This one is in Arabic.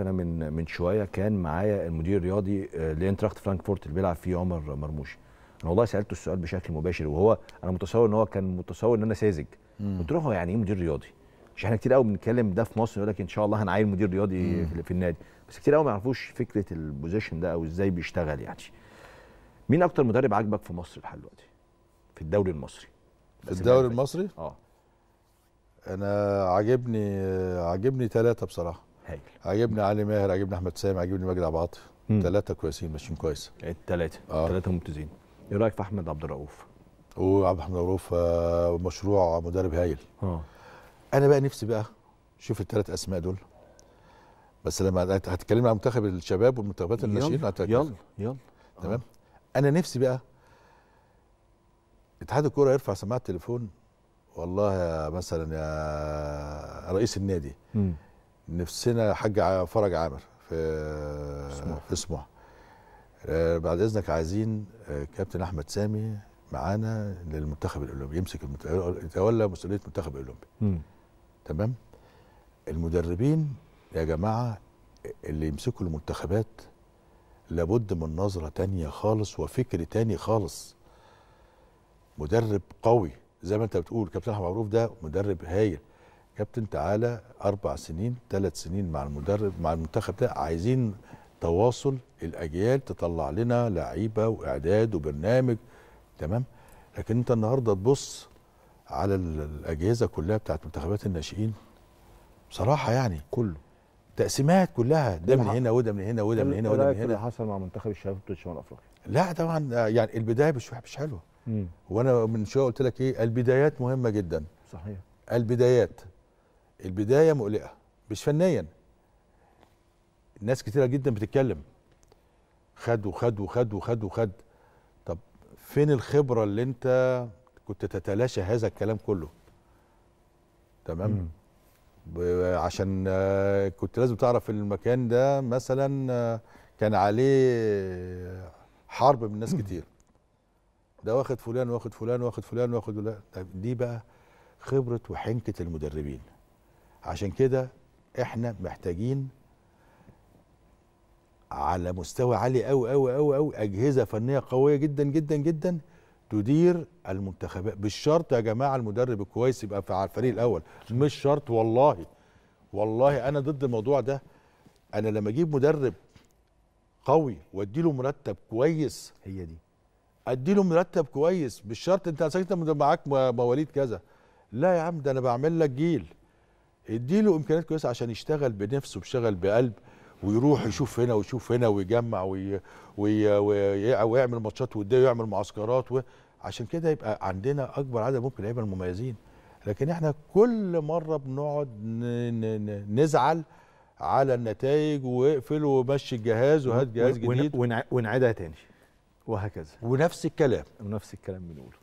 انا من من شويه كان معايا المدير الرياضي آه، لانتراخت فرانكفورت اللي بيلعب فيه عمر مرموش انا والله سالته السؤال بشكل مباشر وهو انا متصور ان هو كان متصور ان انا ساذج قلت له هو يعني ايه مدير رياضي مش احنا كتير قوي بنتكلم ده في مصر يقول لك ان شاء الله هنعين مدير رياضي في النادي بس كتير قوي ما يعرفوش فكره البوزيشن ده او ازاي بيشتغل يعني مين اكتر مدرب عاجبك في مصر لحد دلوقتي في الدوري المصري في الدوري المصري اه انا عاجبني عاجبني ثلاثه بصراحه هايل عجبني علي ماهر عجبني احمد سامي عجبني مجدي عبد العاطف ثلاثه كويسين ماشيين كويس الثلاثه آه. الثلاثه ممتازين ايه رايك في احمد عبد الرؤوف وعبد الحميد رؤوف آه، مشروع مدرب هايل اه انا بقى نفسي بقى شوف الثلاث اسماء دول بس لما هتكلمنا عن منتخب الشباب والمنتخبات الناشئين يلا يلا تمام آه. انا نفسي بقى اتحاد الكوره يرفع سماعه التليفون والله يا مثلا يا رئيس النادي نفسنا حاج فرج عامر في سموح. في سموح آه، بعد اذنك عايزين آه، كابتن احمد سامي معانا للمنتخب الاولمبي يمسك المت... يتولى مسؤوليه المنتخب الاولمبي تمام المدربين يا جماعه اللي يمسكوا المنتخبات لابد من نظره تانية خالص وفكر تاني خالص مدرب قوي زي ما انت بتقول كابتن احمد معروف ده مدرب هايل كابتن تعالى اربع سنين ثلاث سنين مع المدرب مع المنتخب ده عايزين تواصل الاجيال تطلع لنا لعيبه واعداد وبرنامج تمام لكن انت النهارده تبص على الاجهزه كلها بتاعت منتخبات الناشئين بصراحه يعني كله تقسيمات كلها ده من هنا وده من هنا وده من هنا وده من هنا اللي حصل مع منتخب الشباب بتوع شمال افريقيا لا طبعا يعني البدايه مش مش حلوه وانا من شويه قلت لك ايه البدايات مهمه جدا صحيح البدايات البدايه مقلقه مش فنيا الناس كتيره جدا بتتكلم خد وخد وخد وخد وخد طب فين الخبره اللي انت كنت تتلاشى هذا الكلام كله تمام عشان آه، كنت لازم تعرف المكان ده مثلا آه، كان عليه آه، حرب من ناس كتير ده واخد فلان واخد فلان واخد فلان واخد فلان دي بقى خبره وحنكه المدربين عشان كده احنا محتاجين على مستوى عالي قوي قوي قوي قوي اجهزه فنيه قويه جدا جدا جدا تدير المنتخبات مش شرط يا جماعه المدرب الكويس يبقى على الفريق الاول مش شرط والله والله انا ضد الموضوع ده انا لما اجيب مدرب قوي وادي له مرتب كويس هي دي ادي له مرتب كويس مش شرط انت ساكت معاك مواليد كذا لا يا عم ده انا بعمل لك جيل اديله امكانيات كويسه عشان يشتغل بنفسه بشغل بقلب ويروح يشوف هنا ويشوف هنا ويجمع وي... وي... وي... ويعمل ماتشات وديه ويعمل معسكرات و... عشان كده يبقى عندنا اكبر عدد ممكن لعيبه المميزين لكن احنا كل مره بنقعد نزعل على النتائج واقفل ومشي الجهاز وهات جهاز جديد ونعيدها تاني وهكذا ونفس الكلام ونفس الكلام بنقوله